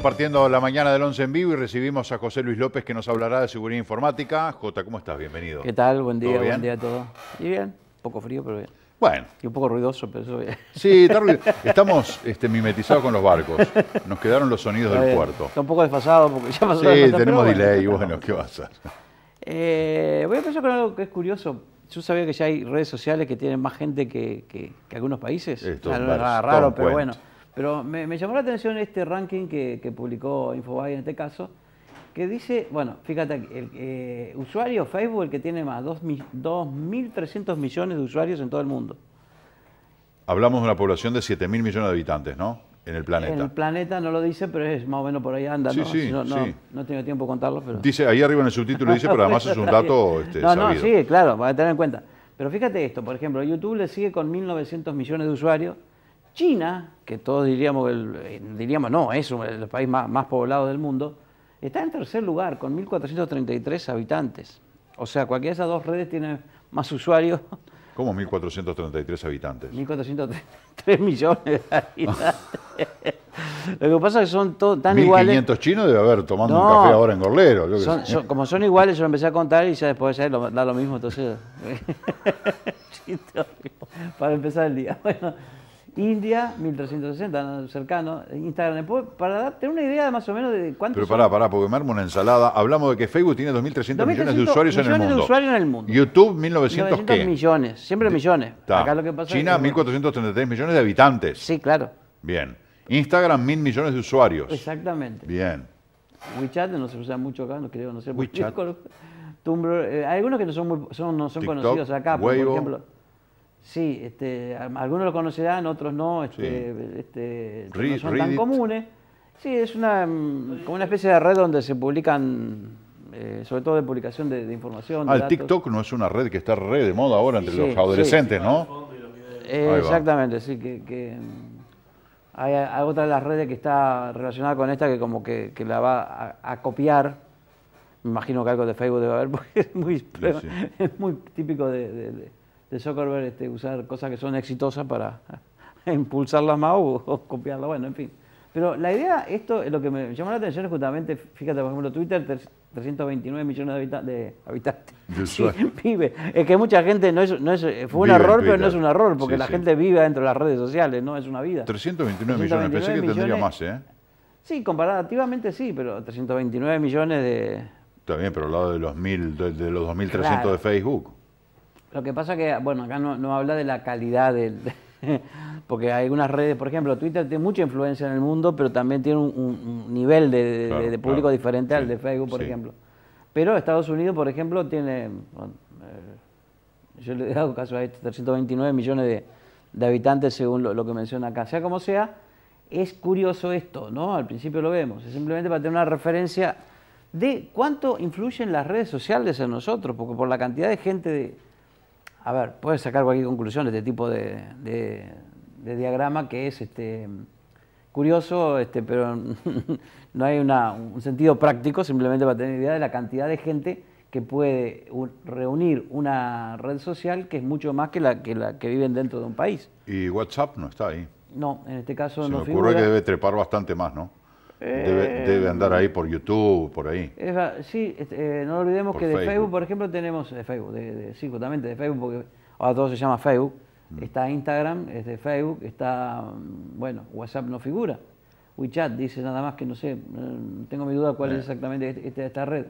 partiendo la mañana del 11 en vivo y recibimos a José Luis López que nos hablará de seguridad informática. Jota, ¿cómo estás? Bienvenido. ¿Qué tal? Buen día, buen día a todos. Y bien, un poco frío, pero bien. Bueno. Y un poco ruidoso, pero eso bien. Sí, está ruidoso. Estamos este, mimetizados con los barcos. Nos quedaron los sonidos del puerto. Está un poco desfasado porque ya pasó. Sí, Sí, tenemos delay. Bueno, ¿qué pasa. Eh, voy a empezar con algo que es curioso. Yo sabía que ya hay redes sociales que tienen más gente que, algunos países. Esto es raro, pero bueno pero me, llamó la atención este ranking que, que publicó Infobay en este caso, que dice, bueno, fíjate aquí, el eh, usuario Facebook, el que tiene más, 2.300 millones de usuarios en todo el mundo. Hablamos de una población de 7.000 millones de habitantes, ¿no? En el planeta. En el planeta no lo dice, pero es más o menos por ahí anda. ¿no? Sí, no, no, sí. no, tengo tiempo de contarlo. Pero... Dice, ahí arriba en el subtítulo dice, pero además es un dato este, No, sabido. no, sí, claro, para tener en cuenta. Pero fíjate esto, por ejemplo, YouTube le sigue con 1.900 millones de usuarios, China, que todos diríamos, eh, diríamos no, es el país más, más poblado del mundo, está en tercer lugar con 1.433 habitantes. O sea, cualquiera de esas dos redes tiene más usuarios. ¿Cómo 1.433 habitantes? 1.433 millones de habitantes. Lo que pasa es que son tan iguales. 500 chinos debe haber tomando un café ahora en Gorlero. como son iguales, yo lo empecé a contar y ya después da lo mismo. Entonces, para empezar el día. Bueno, India, 1360, cercano, Instagram. Para tener una idea más o menos de cuántos Pero pará, pará, porque me armo una ensalada. Hablamos de que Facebook tiene 2.300 millones de usuarios en el mundo. de usuarios en el mundo. YouTube, 1.900 ¿qué? millones, siempre millones. Acá lo que China, 1.433 millones de habitantes. Sí, claro. Bien. Instagram, 1.000 millones de usuarios. Exactamente. Bien. WeChat no se usa mucho acá, no creo, no sé. WeChat. Eh, algunos que no son, son, conocidos acá, por ejemplo. Sí, este, algunos lo conocerán, otros no, este, este, no son tan comunes. Sí, es una, como una especie de red donde se publican, eh, sobre todo de publicación de, información. Ah, el TikTok no es una red que está re de moda ahora entre los adolescentes, ¿no? Eh, exactamente, sí, que, hay, otra de las redes que está relacionada con esta que como que, la va a, copiar. Me imagino que algo de Facebook debe haber porque es muy, típico de de Zuckerberg este, usar cosas que son exitosas para impulsarlas más o, copiarlas, bueno, en fin. Pero la idea, esto, lo que me llamó la atención es justamente, fíjate, por ejemplo, Twitter, 329 millones de, de habitantes. vive. Es que mucha gente no es, no eh, fue un error, pero no es un error, porque la gente vive dentro de las redes sociales, no es una vida. 329, millones, pensé que tendría más, ¿eh? Sí, comparativamente sí, pero 329 millones de... Está bien, pero al lado de los, mil, de, los 2.300 de Facebook. Lo que pasa que, bueno, acá no, habla de la calidad del... porque hay algunas redes, por ejemplo, Twitter tiene mucha influencia en el mundo, pero también tiene un, nivel de, público diferente al de Facebook, por ejemplo. Pero Estados Unidos, por ejemplo, tiene, eh, yo le he dado caso a esto, 329 millones de, habitantes según lo, lo, que menciona acá. Sea como sea, es curioso esto, ¿no? Al principio lo vemos, es simplemente para tener una referencia de cuánto influyen las redes sociales en nosotros, porque por la cantidad de gente de a ver, puedes sacar cualquier conclusión de este tipo de, de, diagrama que es este, curioso, este, pero no hay un sentido práctico, simplemente para tener idea de la cantidad de gente que puede reunir una red social que es mucho más que la que, la que viven dentro de un país. Y WhatsApp no está ahí. No, en este caso Se no me ocurre que debe trepar bastante más, ¿no? Debe, eh, andar ahí por YouTube, por ahí. sí, este, eh, no olvidemos que de Facebook. por ejemplo, tenemos eh, Facebook, de, sí, justamente de Facebook, porque ahora todo se llama Facebook. Mm. Está Instagram, es de Facebook, está, mm, bueno, WhatsApp no figura. WeChat dice nada más que no sé, mm, tengo mi duda cuál es exactamente este, este, esta red.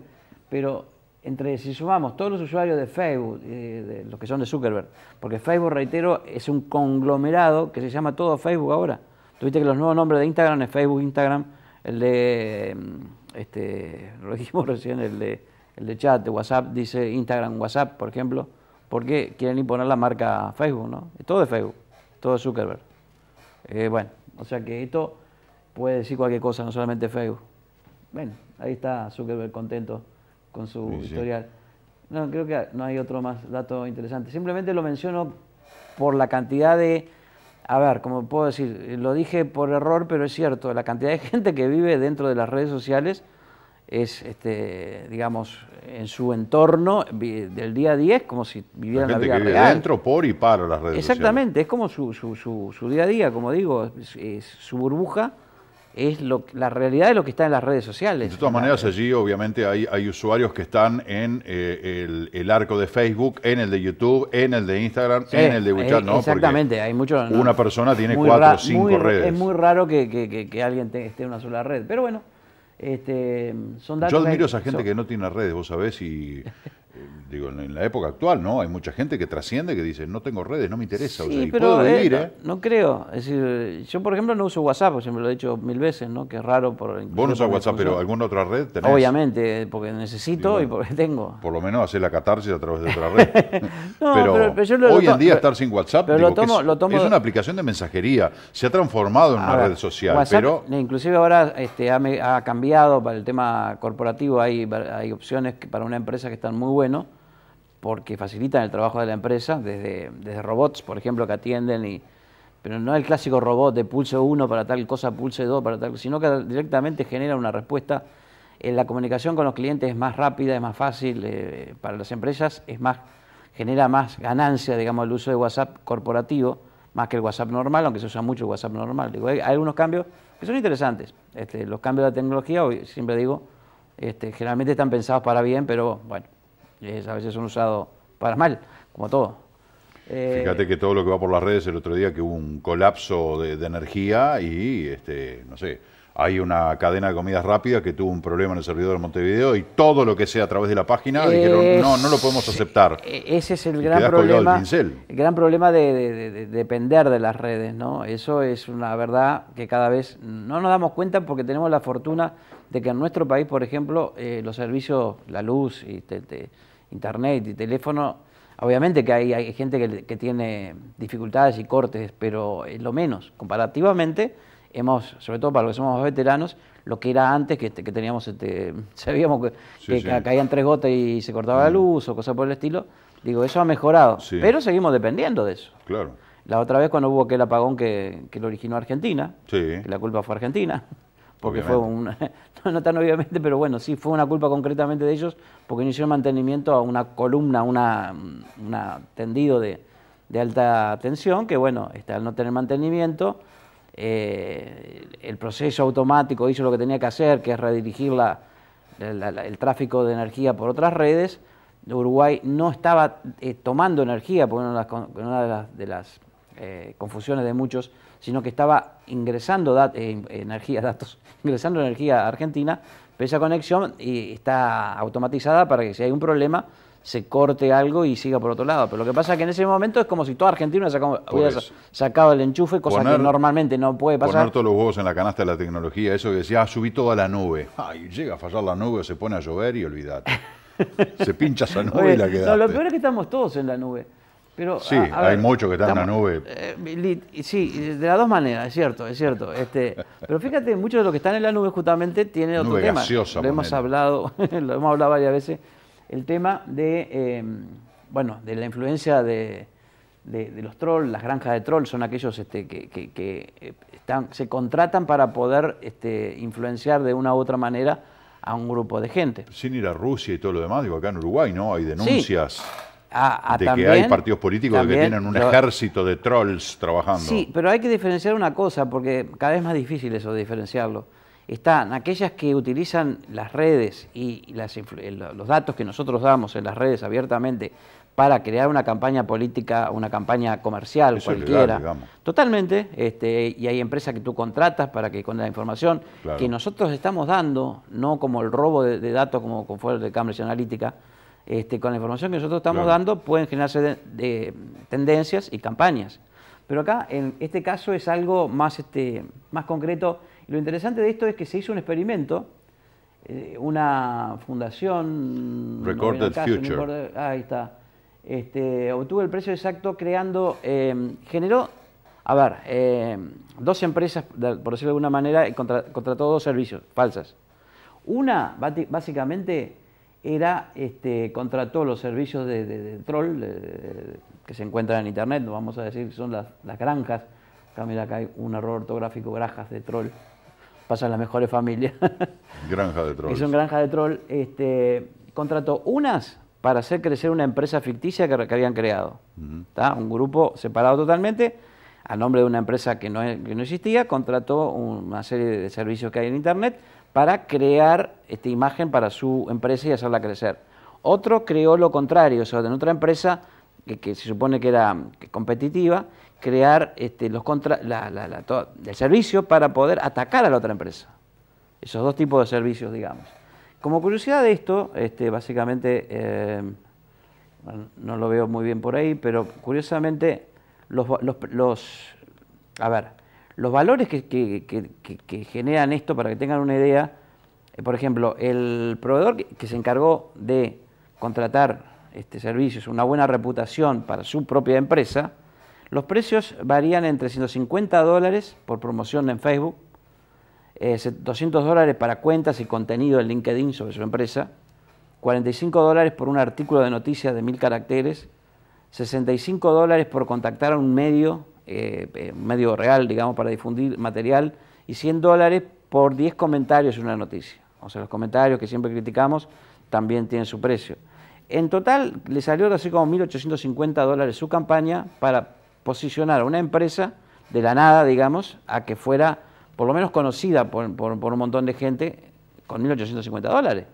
Pero entre, si sumamos todos los usuarios de Facebook, de, los que son de Zuckerberg, porque Facebook, reitero, es un conglomerado que se llama todo Facebook ahora. Tuviste que los nuevos nombres de Instagram es Facebook, Instagram, el de, mm, este, lo recién, el de, chat, de WhatsApp, dice Instagram, WhatsApp, por ejemplo, porque quieren imponer la marca Facebook, ¿no? Todo es Facebook, todo es Zuckerberg. Eh, bueno, o sea que esto puede decir cualquier cosa, no solamente Facebook. Bueno, ahí está Zuckerberg contento con su historial. No, creo que no hay otro más dato interesante. Simplemente lo menciono por la cantidad de a ver, como puedo decir, eh, lo dije por error, pero es cierto, la cantidad de gente que vive dentro de las redes sociales es, este, digamos, en su entorno del día a día es como si vivieran la, la vida dentro, por y para las redes Exactamente, sociales. Exactamente, es como su, su, su, su, día a día, como digo, es su burbuja es lo, la realidad de lo que está en las redes sociales. De todas maneras, allí obviamente hay, usuarios que están en eh, el, arco de Facebook, en el de YouTube, en el de Instagram, en el de WhatsApp, eh, ¿no? Exactamente, hay muchos. una persona tiene cuatro o cinco redes. Es muy raro que, alguien esté en una sola red, pero bueno. Este, son datos Yo admiro a esa gente que no tiene redes, vos sabés, y digo, en la época actual, ¿no? Hay mucha gente que trasciende, que dice, no tengo redes, no me interesa, puedo eh, vivir, eh, No, creo. Es decir, yo, por ejemplo, no uso WhatsApp, siempre lo he dicho mil veces, ¿no? Que es raro. Por, Vos no usas WhatsApp, pero ¿alguna otra red tenés? Obviamente, porque necesito y, porque tengo. Por lo menos hacer la catarsis a través de otra red. pero, hoy en día estar sin WhatsApp lo es, una aplicación de mensajería. Se ha transformado en una red social, WhatsApp, pero... Eh, inclusive ahora este, ha, cambiado para el tema corporativo. Hay, hay opciones para una empresa que están muy buenas porque facilitan el trabajo de la empresa, desde, desde robots, por ejemplo, que atienden, y, pero no el clásico robot de pulse 1 para tal cosa, pulse 2 para tal, sino que directamente genera una respuesta. Eh, la comunicación con los clientes es más rápida, es más fácil, eh, para las empresas es más, genera más ganancia, digamos, el uso de WhatsApp corporativo, más que el WhatsApp normal, aunque se usa mucho el WhatsApp normal. hay, algunos cambios que son interesantes. Este, los cambios de la tecnología, hoy siempre digo, este, generalmente están pensados para bien, pero bueno a veces son usados para mal, como todo. Eh, Fíjate que todo lo que va por las redes el otro día que hubo un colapso de, energía y este, no sé, hay una cadena de comidas rápidas que tuvo un problema en el servidor de Montevideo y todo lo que sea a través de la página no, lo podemos aceptar. E-, ese es el gran problema, el gran problema de, depender de las redes, ¿no? Eso es una verdad que cada vez no nos damos cuenta porque tenemos la fortuna de que en nuestro país, por ejemplo, eh, los servicios, la luz y internet y teléfono, obviamente que hay, gente que, tiene dificultades y cortes, pero es lo menos. Comparativamente, hemos, sobre todo para los que somos veteranos, lo que era antes, que, este, teníamos, este, sabíamos que, caían tres gotas y se cortaba la luz o cosas por el estilo, digo, eso ha mejorado, pero seguimos dependiendo de eso. Claro. La otra vez cuando hubo aquel apagón que, que lo originó Argentina, que la culpa fue Argentina, porque fue una, no, tan obviamente, pero bueno, sí fue una culpa concretamente de ellos, porque no hicieron mantenimiento a una columna, una, una tendido de, alta tensión, que bueno, está al no tener mantenimiento, eh, el proceso automático hizo lo que tenía que hacer, que es redirigir el tráfico de energía por otras redes. Uruguay no estaba eh, tomando energía, porque una de las, eh, confusiones de muchos sino que estaba ingresando eh, energía, datos, ingresando energía a Argentina, pero esa conexión y está automatizada para que si hay un problema se corte algo y siga por otro lado. Pero lo que pasa es que en ese momento es como si toda Argentina hubiera sacado el enchufe, cosa que normalmente no puede pasar. Poner todos los huevos en la canasta de la tecnología, eso que decía, ah, subí toda la nube. Ay, llega a fallar la nube, se pone a llover y olvidate. se pincha esa nube y la queda. lo peor es que estamos todos en la nube sí, hay muchos que están en la nube. Eh, sí, de las dos maneras, es cierto, es cierto. Este, pero fíjate, muchos de los que están en la nube justamente tienen otro tema. lo hemos hablado, lo hemos hablado varias veces, el tema de, em, bueno, de la influencia de, los trolls, las granjas de trolls son aquellos este, que, eh, están, se contratan para poder este, influenciar de una u otra manera a un grupo de gente. Sin ir a Rusia y todo lo demás, digo, acá en Uruguay, ¿no? Hay denuncias. Ah, ah, de que hay partidos políticos que tienen un ejército de trolls trabajando. Sí, pero hay que diferenciar una cosa, porque cada vez más difícil eso de diferenciarlo. Están aquellas que utilizan las redes y los datos que nosotros damos en las redes abiertamente para crear una campaña política, una campaña comercial cualquiera. Totalmente, este, y hay empresas que tú contratas para que con la información que nosotros estamos dando, no como el robo de, datos como, como fue el de Cambridge Analytica, este, con la información que nosotros estamos dando pueden generarse tendencias y campañas. Pero acá, en este caso, es algo más, este, más concreto. lo interesante de esto es que se hizo un experimento, eh, una fundación... Recorded Future. ahí está. Este, obtuvo el precio exacto creando, em, generó, a ver, em, dos empresas, por decirlo de alguna manera, contrató dos servicios falsas. Una, básicamente, era, este, contrató los servicios de, troll que se encuentran en internet, vamos a decir, son las, granjas. Acá mira, acá hay un error ortográfico, granjas de troll. Pasan las mejores familias. Granja de troll. Es son granja de troll. contrató unas para hacer crecer una empresa ficticia que, habían creado. Un grupo separado totalmente, a nombre de una empresa que no, que no existía, contrató una serie de servicios que hay en internet para crear esta imagen para su empresa y hacerla crecer. Otro creó lo contrario, o sea, en otra empresa que, se supone que era competitiva, crear este, los contra, la, el servicio para poder atacar a la otra empresa. Esos dos tipos de servicios, digamos. Como curiosidad de esto, este, básicamente, eh, no lo veo muy bien por ahí, pero curiosamente, los, los, los a ver, los valores que, generan esto, para que tengan una idea, eh, por ejemplo, el proveedor que, se encargó de contratar este servicios, una buena reputación para su propia empresa, los precios varían entre 150 dólares por promoción en Facebook, 200 eh, dólares para cuentas y contenido en LinkedIn sobre su empresa, 45 dólares por un artículo de noticias de mil caracteres, 65 dólares por contactar a un medio eh, eh, medio real, digamos, para difundir material, y 100 dólares por 10 comentarios en una noticia. O sea, los comentarios que siempre criticamos también tienen su precio. En total le salió así como 1.850 dólares su campaña para posicionar a una empresa de la nada, digamos, a que fuera por lo menos conocida por, un montón de gente con 1.850 dólares.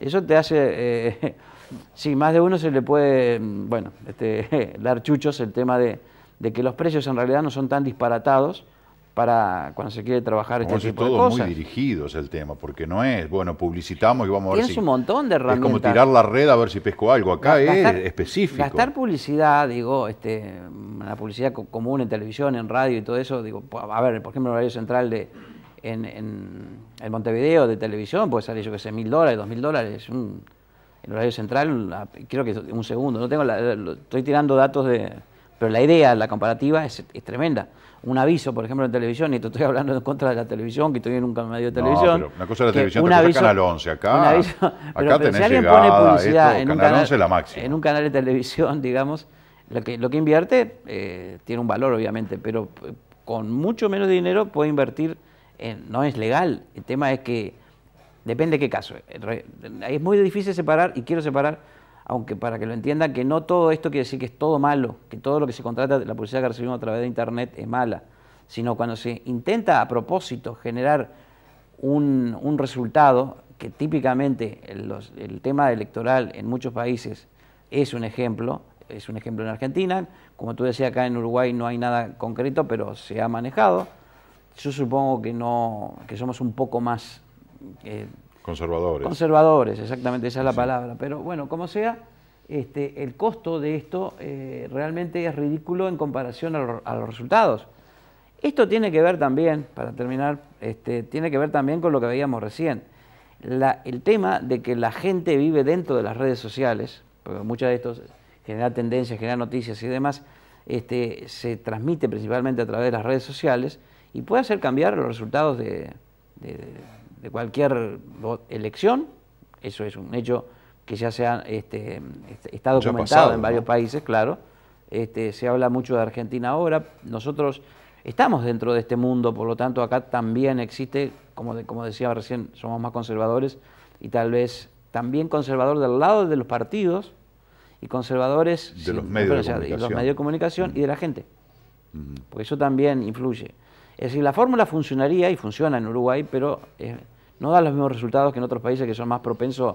Eso te hace, eh, sí, más de uno se le puede, mm, bueno, este, dar chuchos el tema de, de que los precios en realidad no son tan disparatados para cuando se quiere trabajar este tipo de cosas. muy dirigidos el tema, porque no es, bueno, publicitamos y vamos a ver Tienes un montón de herramientas. Es como tirar la red a ver si pesco algo. Acá es específico. Gastar publicidad, digo, este, la publicidad común en televisión, en radio y todo eso, digo, a ver, por ejemplo, el horario central de... En, en, Montevideo de televisión puede salir, yo qué sé, mil dólares, dos mil dólares, un, el horario central, creo que un segundo, no tengo la, estoy tirando datos de, pero la idea, la comparativa es, tremenda. Un aviso, por ejemplo, en televisión, y te estoy hablando en contra de la televisión, que estoy en un medio de televisión. No, pero una cosa de la televisión, un aviso, Canal 11, acá, un aviso, acá si alguien pone publicidad en, un canal, 11, la en un canal de televisión, digamos, lo que, lo que invierte eh, tiene un valor, obviamente, pero eh, con mucho menos dinero puede invertir, en, no es legal. El tema es que depende de qué caso. Eh, es muy difícil separar, y quiero separar aunque para que lo entiendan, que no todo esto quiere decir que es todo malo, que todo lo que se contrata, la publicidad que recibimos a través de Internet es mala, sino cuando se intenta a propósito generar un, resultado, que típicamente el tema electoral en muchos países es un ejemplo, es un ejemplo en Argentina, como tú decías acá en Uruguay no hay nada concreto, pero se ha manejado. Yo supongo que no, que somos un poco más eh, Conservadores. Conservadores, exactamente, esa es la palabra. Pero bueno, como sea, este, el costo de esto eh, realmente es ridículo en comparación a, los resultados. Esto tiene que ver también, para terminar, este, tiene que ver también con lo que veíamos recién. el tema de que la gente vive dentro de las redes sociales, porque muchas de estos generan tendencias, generan noticias y demás, este, se transmite principalmente a través de las redes sociales y puede hacer cambiar los resultados de de cualquier elección, eso es un hecho que ya se ha, este, este está documentado en varios países, claro. Este, se habla mucho de Argentina ahora, nosotros estamos dentro de este mundo, por lo tanto acá también existe, como, como decía recién, somos más conservadores y tal vez también conservador del lado de los partidos y conservadores de los, medios, de comunicación y de la gente. Porque eso también influye. Es decir, la fórmula funcionaría y funciona en Uruguay, pero eh, no da los mismos resultados que en otros países que son más propensos.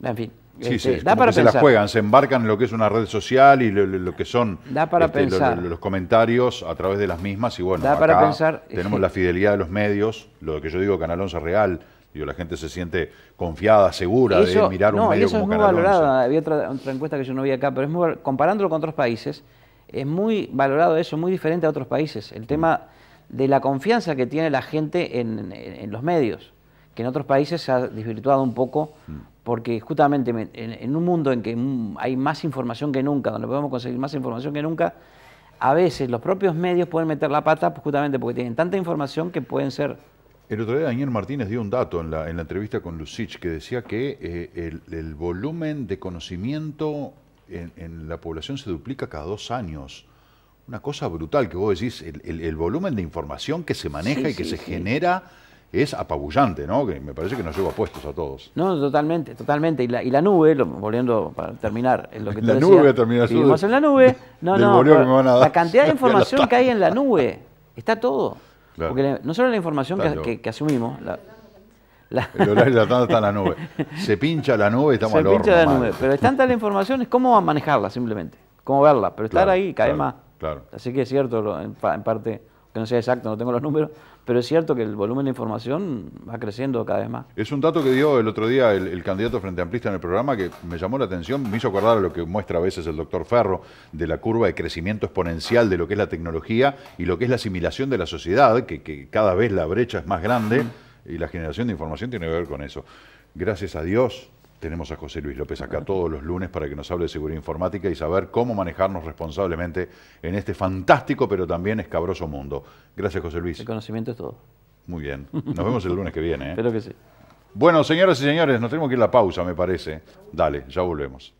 En fin. Este, para se la juegan, se embarcan en lo que es una red social y lo, que son para este, pensar. los comentarios a través de las mismas. Y bueno, tenemos la fidelidad de los medios, lo que yo digo Canal 11 real, Digo, la gente se siente confiada, segura de mirar un no, medio eso es muy valorado. Había otra, encuesta que yo no vi acá, pero es comparándolo con otros países, es muy valorado eso, muy diferente a otros países. El tema de la confianza que tiene la gente en, los medios, que en otros países se ha desvirtuado un poco, mm. porque justamente en, un mundo en que hay más información que nunca, donde podemos conseguir más información que nunca, a veces los propios medios pueden meter la pata justamente porque tienen tanta información que pueden ser... El otro día Daniel Martínez dio un dato en la, en la entrevista con Lucich que decía que eh, el, volumen de conocimiento en la población se duplica cada dos años una cosa brutal que vos decís, el, volumen de información que se maneja y que se genera es apabullante, ¿no? Que me parece que nos lleva puestos a todos. No, totalmente, totalmente. Y la, y la nube, volviendo para terminar, lo que La nube, termina en la nube. No, no, la cantidad de información que hay en la nube, está todo. Porque no solo la información que, asumimos, El horario de la tanda está en la nube. Se pincha la nube y estamos al horno. Se pincha la nube, pero es tanta la información, es cómo manejarla simplemente, cómo verla, pero estar ahí cae más. Así que es cierto, en parte, que no sea exacto, no tengo los números, pero es cierto que el volumen de información va creciendo cada vez más. Es un dato que dio el otro día el, candidato frente amplista en el programa que me llamó la atención, me hizo acordar a lo que muestra a veces el doctor Ferro de la curva de crecimiento exponencial de lo que es la tecnología y lo que es la asimilación de la sociedad, que cada vez la brecha es más grande y la generación de información tiene que ver con eso. Gracias a Dios, tenemos a José Luis López acá todos los lunes para que nos hable de seguridad informática y saber cómo manejarnos responsablemente en este fantástico pero también escabroso mundo. Gracias, José Luis. El conocimiento es todo. Muy bien. Nos vemos el lunes que viene. ¿eh? Espero que sí. Bueno, señoras y señores, nos tenemos que ir a la pausa, me parece. Dale, ya volvemos.